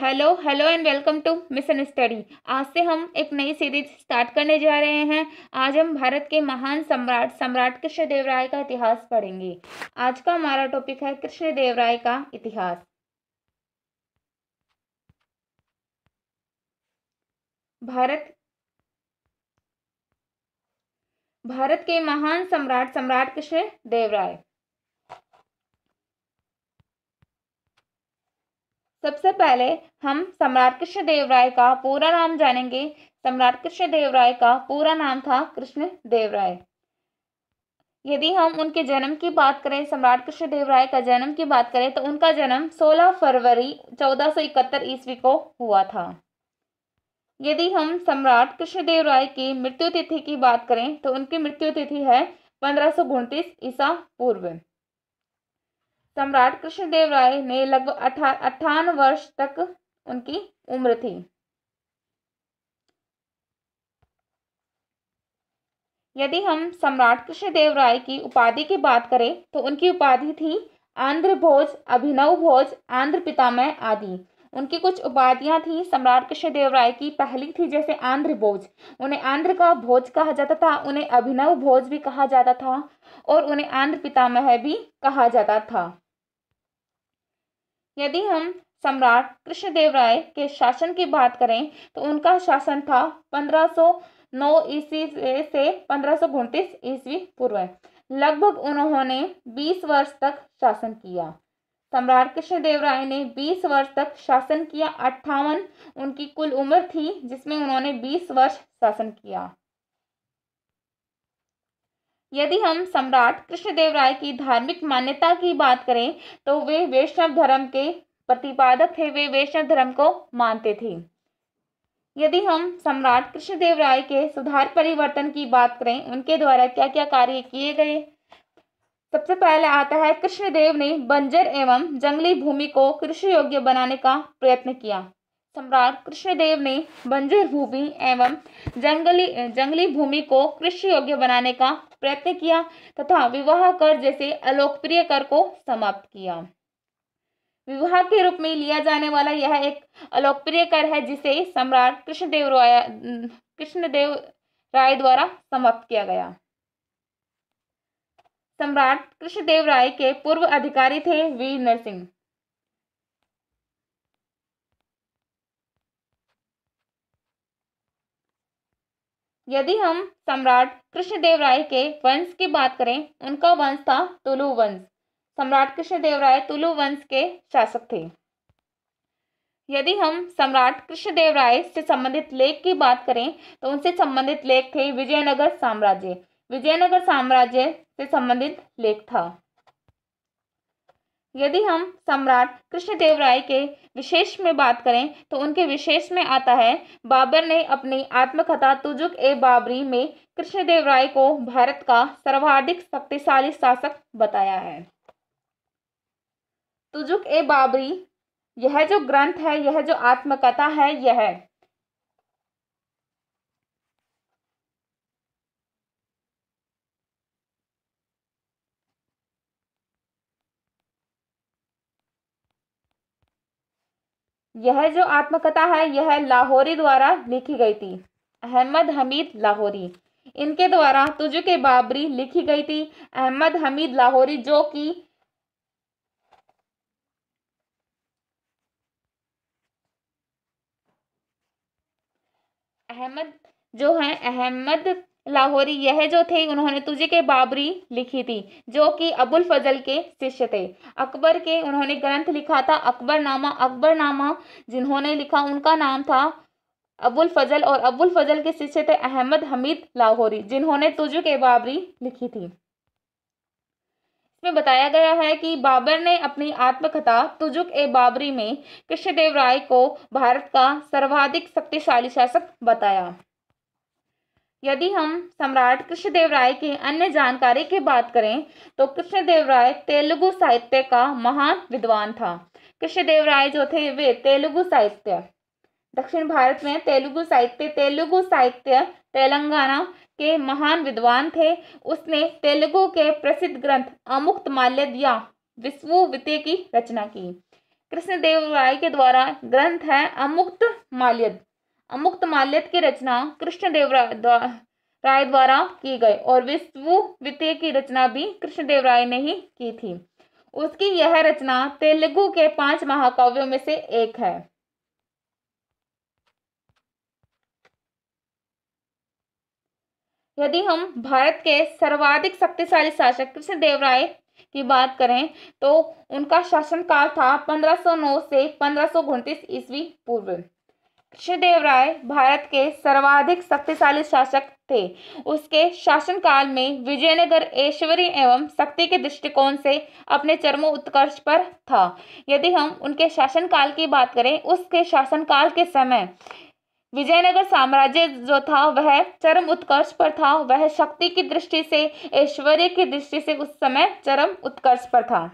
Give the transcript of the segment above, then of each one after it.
hello hello and welcome to mission study आज से हम एक नई सीरीज स्टार्ट करने जा रहे हैं आज हम भारत के महान सम्राट सम्राट कृष्णदेव राय का इतिहास पढ़ेंगे आज का हमारा टॉपिक है कृष्णदेव राय का इतिहास भारत भारत के महान सम्राट सम्राट कृष्ण राय सबसे पहले हम सम्राट कृष्णदेव राय का पूरा नाम जानेंगे सम्राट कृष्णदेव राय का पूरा नाम था कृष्ण देव राय यदि हम उनके जन्म की बात करें सम्राट कृष्णदेव राय का जन्म की बात करें तो उनका जन्म 16 फरवरी 1471 ईस्वी को हुआ था यदि हम सम्राट कृष्णदेव राय की मृत्यु तिथि की बात करें तो उनकी मृत्यु तिथि है पंद्रह ईसा पूर्व सम्राट कृष्णदेव राय ने लगभग अठान वर्ष तक उनकी उम्र थी यदि हम सम्राट कृष्णदेव राय की उपाधि की बात करें तो उनकी उपाधि थी आंध्र भोज अभिनव भोज आंध्र पितामह आदि उनकी कुछ उपाधियां थी सम्राट कृष्णदेव राय की पहली थी जैसे आंध्र भोज उन्हें आंध्र का भोज कहा जाता था उन्हें अभिनव भोज भी कहा जाता था और उन्हें आंध्र पितामह भी कहा जाता था यदि हम सम्राट कृष्णदेव राय के शासन की बात करें तो उनका शासन था 1509 ईस्वी से पंद्रह ईस्वी पूर्व लगभग उन्होंने 20 वर्ष तक शासन किया सम्राट कृष्णदेव राय ने 20 वर्ष तक शासन किया अट्ठावन उनकी कुल उम्र थी जिसमें उन्होंने 20 वर्ष शासन किया यदि हम सम्राट कृष्णदेव राय की धार्मिक मान्यता की बात करें तो वे वैष्णव धर्म के प्रतिपादक थे वे वैष्णव धर्म को मानते थे यदि हम सम्राट कृष्णदेव राय के सुधार परिवर्तन की बात करें उनके द्वारा क्या क्या कार्य किए गए सबसे पहले आता है कृष्णदेव ने बंजर एवं जंगली भूमि को कृषि योग्य बनाने का प्रयत्न किया सम्राट कृष्णदेव ने बंजर भूमि एवं जंगली जंगली भूमि को कृषि योग्य बनाने का प्रयत्न किया तथा विवाह कर जैसे अलोकप्रिय कर को समाप्त किया विवाह के रूप में लिया जाने वाला यह एक अलोकप्रिय कर है जिसे सम्राट कृष्णदेव राय कृष्णदेव राय द्वारा समाप्त किया गया सम्राट कृष्णदेव राय के पूर्व अधिकारी थे वीर नरसिंह यदि हम सम्राट कृष्णदेव राय के वंश की बात करें उनका वंश था तुलु वंश सम्राट कृष्णदेव राय तुलु वंश के शासक थे यदि हम सम्राट कृष्णदेव राय से संबंधित लेख की बात करें तो उनसे संबंधित लेख थे विजयनगर साम्राज्य विजयनगर साम्राज्य से संबंधित लेख था यदि हम सम्राट कृष्णदेव राय के विशेष में बात करें तो उनके विशेष में आता है बाबर ने अपनी आत्मकथा तुजुक ए बाबरी में कृष्णदेव राय को भारत का सर्वाधिक शक्तिशाली शासक बताया है तुजुक ए बाबरी यह जो ग्रंथ है यह जो आत्मकथा है यह यह जो आत्मकथा है यह लाहौरी द्वारा लिखी गई थी अहमद हमीद लाहौरी इनके द्वारा तुझ के बाबरी लिखी गई थी अहमद हमीद लाहौरी जो कि अहमद जो है अहमद लाहौरी यह जो थे उन्होंने तुझे के बाबरी लिखी थी जो कि अबुल फजल के शिष्य थे अकबर के उन्होंने ग्रंथ लिखा था अकबरनामा अकबरनामा जिन्होंने लिखा उनका नाम था अबुल फजल और अबुल फजल के शिष्य थे अहमद हमीद लाहौरी जिन्होंने तुझ के बाबरी लिखी थी इसमें बताया गया है कि बाबर ने अपनी आत्मकथा तुजुक ए बाबरी में कृष्णदेव राय को भारत का सर्वाधिक शक्तिशाली शासक बताया यदि हम सम्राट कृष्णदेव राय के अन्य जानकारी की बात करें तो कृष्णदेव राय तेलुगु साहित्य का महान विद्वान था कृष्णदेव राय जो थे वे तेलुगु साहित्य दक्षिण भारत में तेलुगु साहित्य तेलुगु साहित्य तेलंगाना के महान विद्वान थे उसने तेलुगु के प्रसिद्ध ग्रंथ अमुक्त या विश्वविद्य की रचना की कृष्णदेव राय के द्वारा ग्रंथ है अमुक्त माल्यद अमुक्त माल्यत की रचना कृष्णदेव राय राय द्वारा की गई और विश्व वित्तीय की रचना भी कृष्णदेव राय ने ही की थी उसकी यह रचना तेलुगु के पांच महाकाव्यों में से एक है यदि हम भारत के सर्वाधिक शक्तिशाली शासक कृष्णदेव राय की बात करें तो उनका शासनकाल था 1509 से पंद्रह ईस्वी पूर्व कृष्णदेव राय भारत के सर्वाधिक शक्तिशाली शासक थे उसके शासनकाल में विजयनगर ऐश्वर्य एवं शक्ति के दृष्टिकोण से अपने चरमो उत्कर्ष पर था यदि हम उनके शासनकाल की बात करें उसके शासनकाल के समय विजयनगर साम्राज्य जो था वह चरम उत्कर्ष पर था वह शक्ति की दृष्टि से ऐश्वर्य की दृष्टि से उस समय चरम उत्कर्ष पर था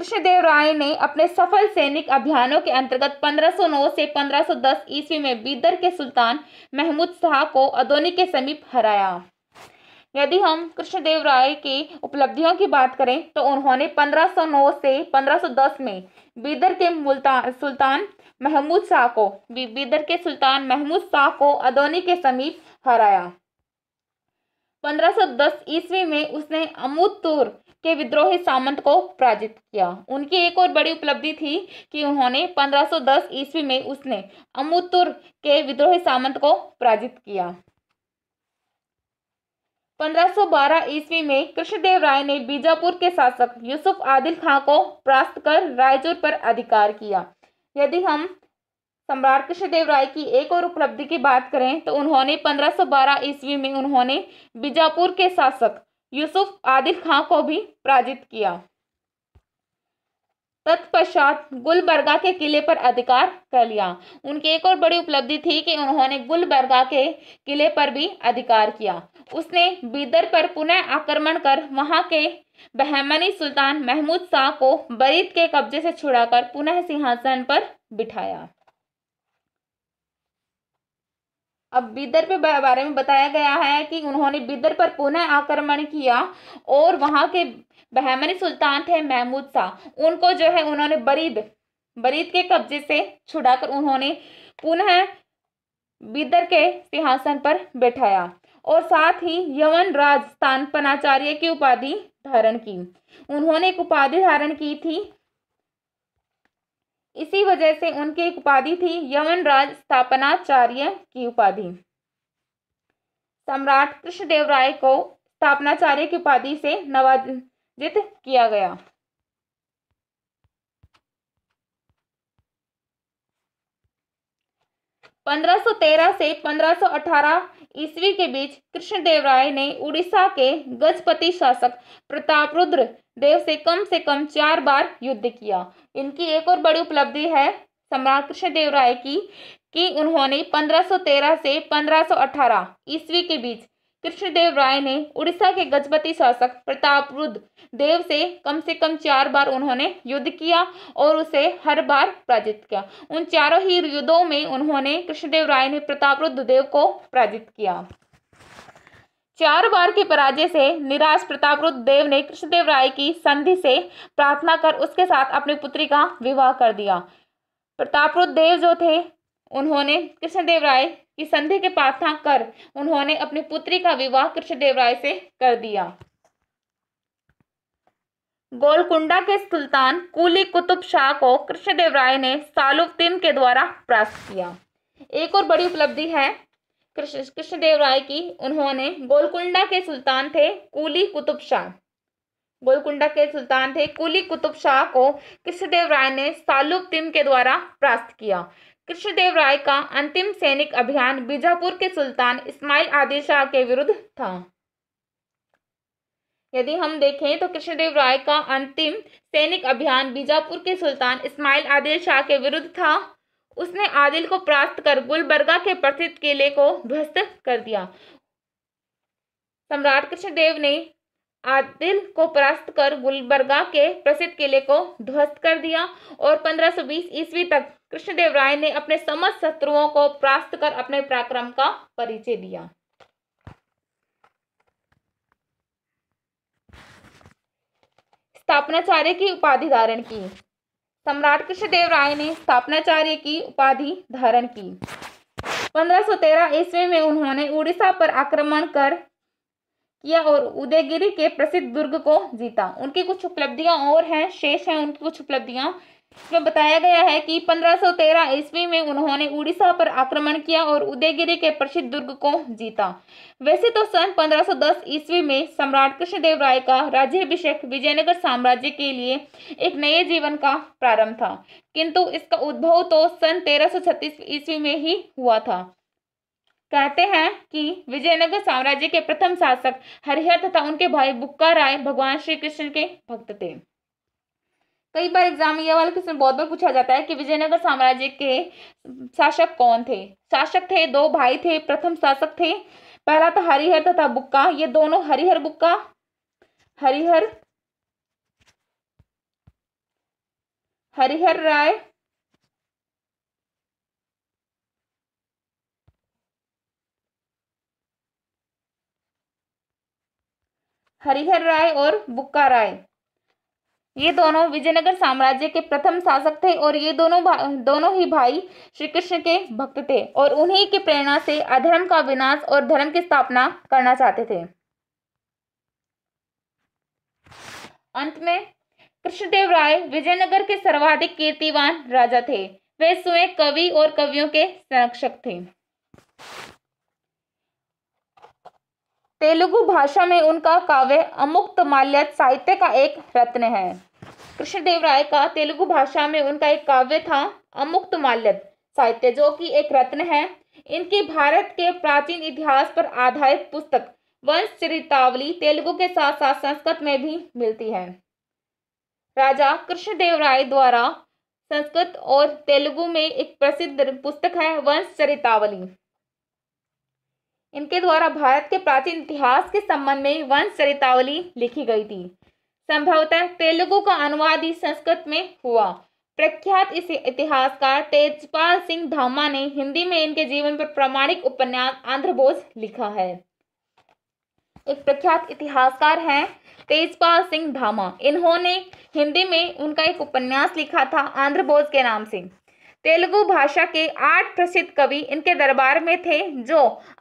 कृष्णदेव राय ने अपने सफल सैनिक अभियानों के अंतर्गत 1509 से 1510 ईस्वी में बीदर के सुल्तान महमूद शाह को अदोनी के समीप हराया यदि हम कृष्णदेव राय की उपलब्धियों की बात करें तो उन्होंने 1509 से 1510 में बीदर के मुल्तान सुल्तान महमूद शाह को बीदर के सुल्तान महमूद शाह को अदोनी के समीप हराया 1510 ईस्वी में उसने अमूतूर के विद्रोही सामंत को पराजित किया उनकी एक और बड़ी उपलब्धि थी कि उन्होंने 1510 ईस्वी में उसने अमुतुर के विद्रोही सामंत को पराजित किया 1512 ईस्वी में कृष्णदेव राय ने बीजापुर के शासक यूसुफ आदिल खां को प्रास्त कर रायचूर पर अधिकार किया यदि हम सम्राट कृष्णदेव राय की एक और उपलब्धि की बात करें तो उन्होंने 1512 ईस्वी में उन्होंने बीजापुर के शासक यूसुफ आदिल खां को भी पराजित किया तत्पश्चात गुलबर्गा के किले पर अधिकार कर लिया उनकी एक और बड़ी उपलब्धि थी कि उन्होंने गुलबर्गा के किले पर भी अधिकार किया उसने बीदर पर पुनः आक्रमण कर वहां के बहमनी सुल्तान महमूद शाह को बरीद के कब्जे से छुड़ाकर पुनः सिंहासन पर बिठाया अब बिदर पे बारे में बताया गया है कि उन्होंने बिदर पर पुनः आक्रमण किया और वहाँ के बहमनी सुल्तान थे महमूद शाह उनको जो है उन्होंने बरीद बरीद के कब्जे से छुड़ाकर उन्होंने पुनः बिदर के सिंहासन पर बैठाया और साथ ही यवन राजस्थान पनाचार्य की उपाधि धारण की उन्होंने एक उपाधि धारण की थी इसी वजह से उनकी एक उपाधि थी यमन राज स्थापनाचार्य की उपाधि सम्राट कृष्णदेव राय को स्थापनाचार्य की उपाधि से नवाजित किया गया 1513 से 1518 ईस्वी के बीच कृष्णदेव राय ने उड़ीसा के गजपति शासक प्रताप रुद्र देव से कम से कम चार बार युद्ध किया इनकी एक और बड़ी उपलब्धि है सम्राट कृष्णदेव राय की कि उन्होंने 1513 से 1518 ईस्वी के बीच कृष्णदेव राय ने उड़ीसा के गजपति शासक प्रताप रुद्र देव से कम से कम चार बार उन्होंने युद्ध किया और उसे हर बार पराजित किया उन चारों ही युद्धों में उन्होंने कृष्णदेव राय ने प्रताप रुद्र देव को पराजित किया चार बार के पराजय से निराश प्रताप रुद्र देव ने कृष्णदेव राय की संधि से प्रार्थना कर उसके साथ अपनी पुत्री का विवाह कर दिया प्रताप रुद्र देव जो थे उन्होंने कृष्णदेव राय की संधि के प्रार्थना कर उन्होंने अपनी पुत्री का विवाह कृष्णदेव राय से कर दिया गोलकुंडा के सुल्तान कुली कुतुब शाह को कृष्णदेव राय ने सालुफ्तीन के द्वारा प्राप्त किया एक और बड़ी उपलब्धि है कृष्ण कृष्णदेव राय की उन्होंने गोलकुंडा के सुल्तान थे कुली कुतुब शाह गोलकुंडा के सुल्तान थे कुली कुतुब शाह को कृष्णदेव राय ने सालुब तिम के द्वारा प्राप्त किया कृष्णदेव राय का अंतिम सैनिक अभियान बीजापुर के सुल्तान इस्माइल आदिल शाह के विरुद्ध था यदि हम देखें तो कृष्णदेव राय का अंतिम सैनिक अभियान बीजापुर के सुल्तान इस्माइल आदिल शाह के विरुद्ध था उसने आदिल को परास्त कर गुलबर्गा के प्रसिद्ध किले को ध्वस्त कर दिया सम्राट कृष्णदेव ने आदिल को परास्त कर गुलबर्गा के प्रसिद्ध किले को ध्वस्त कर दिया और 1520 ईस्वी तक कृष्णदेव राय ने अपने समस्त शत्रुओं को प्राप्त कर अपने पराक्रम का परिचय दिया स्थापनाचार्य की उपाधि धारण की सम्राट कृष्णदेव राय ने स्थापनाचार्य की उपाधि धारण की 1513 ईस्वी में उन्होंने उड़ीसा पर आक्रमण कर किया और उदयगिरी के प्रसिद्ध दुर्ग को जीता उनकी कुछ उपलब्धियां और हैं शेष हैं उनकी कुछ उपलब्धियां इसमें बताया गया है कि 1513 ईस्वी में उन्होंने उड़ीसा पर आक्रमण किया और उदयगिरी के प्रसिद्ध दुर्ग को जीता वैसे तो सन 1510 ईस्वी में सम्राट कृष्णदेव राय का राज्याभिषेक विजयनगर साम्राज्य के लिए एक नए जीवन का प्रारंभ था किंतु इसका उद्भव तो सन 1336 ईस्वी में ही हुआ था कहते हैं कि विजयनगर साम्राज्य के प्रथम शासक हरिहर तथा उनके भाई बुक्का राय भगवान श्री कृष्ण के भक्त थे कई बार एग्जाम ये यह वाला क्वेश्चन बहुत बार पूछा जाता है कि विजयनगर साम्राज्य के शासक कौन थे शासक थे दो भाई थे प्रथम शासक थे पहला था हरिहर तथा बुक्का ये दोनों हरिहर बुक्का हरिहर हरिहर राय हरिहर राय और बुक्का राय ये दोनों विजयनगर साम्राज्य के प्रथम शासक थे और ये दोनों दोनों ही भाई श्री कृष्ण के भक्त थे और उन्हीं की प्रेरणा से अधर्म का विनाश और धर्म की स्थापना करना चाहते थे अंत में कृष्णदेव राय विजयनगर के सर्वाधिक कीर्तिवान राजा थे वे स्वयं कवि और कवियों के संरक्षक थे तेलुगु भाषा में उनका काव्य अमुक्त माल्यत साहित्य का एक रत्न है कृष्णदेव राय का तेलुगु भाषा में उनका एक काव्य था अमुक्त माल्यत साहित्य जो कि एक रत्न है इनकी भारत के प्राचीन इतिहास पर आधारित पुस्तक वंश चरितावली तेलुगु के साथ साथ संस्कृत में भी मिलती है राजा कृष्णदेव राय द्वारा संस्कृत और तेलुगु में एक प्रसिद्ध पुस्तक है वंश चरितावली इनके द्वारा भारत के प्राचीन इतिहास के संबंध में वंश चरितावली लिखी गई थी संभवतः तेलुगु का अनुवाद ही संस्कृत में हुआ प्रख्यात इस इतिहासकार तेजपाल सिंह धामा ने हिंदी में इनके जीवन पर प्रामाणिक उपन्यास आंध्रबोज लिखा है एक प्रख्यात इतिहासकार हैं तेजपाल सिंह धामा इन्होंने हिंदी में उनका एक उपन्यास लिखा था आंध्र बोज के नाम से तेलुगु भाषा के आठ प्रसिद्ध कवि इनके दरबार में थे जो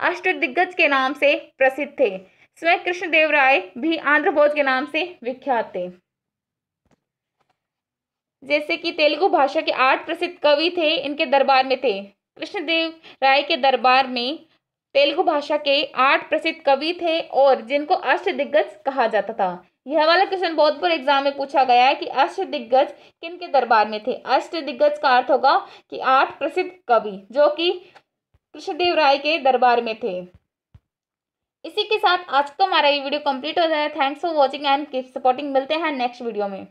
अष्टदिग्गज के नाम से प्रसिद्ध थे स्वयं कृष्णदेव राय भी आंध्र भोज के नाम से विख्यात थे जैसे कि तेलुगु भाषा के आठ प्रसिद्ध कवि थे इनके दरबार में थे कृष्णदेव राय के दरबार में तेलुगु भाषा के आठ प्रसिद्ध कवि थे और जिनको अष्ट दिग्गज कहा जाता था यह वाला क्वेश्चन बोधपुर एग्जाम में पूछा गया है कि अष्ट दिग्गज किन के दरबार में थे अष्ट दिग्गज का अर्थ होगा कि आठ प्रसिद्ध कवि जो कि कृष्णदेव राय के दरबार में थे इसी के साथ आज का हमारा ये वीडियो कंप्लीट हो जाए thanks for watching and keep supporting मिलते हैं नेक्स्ट वीडियो में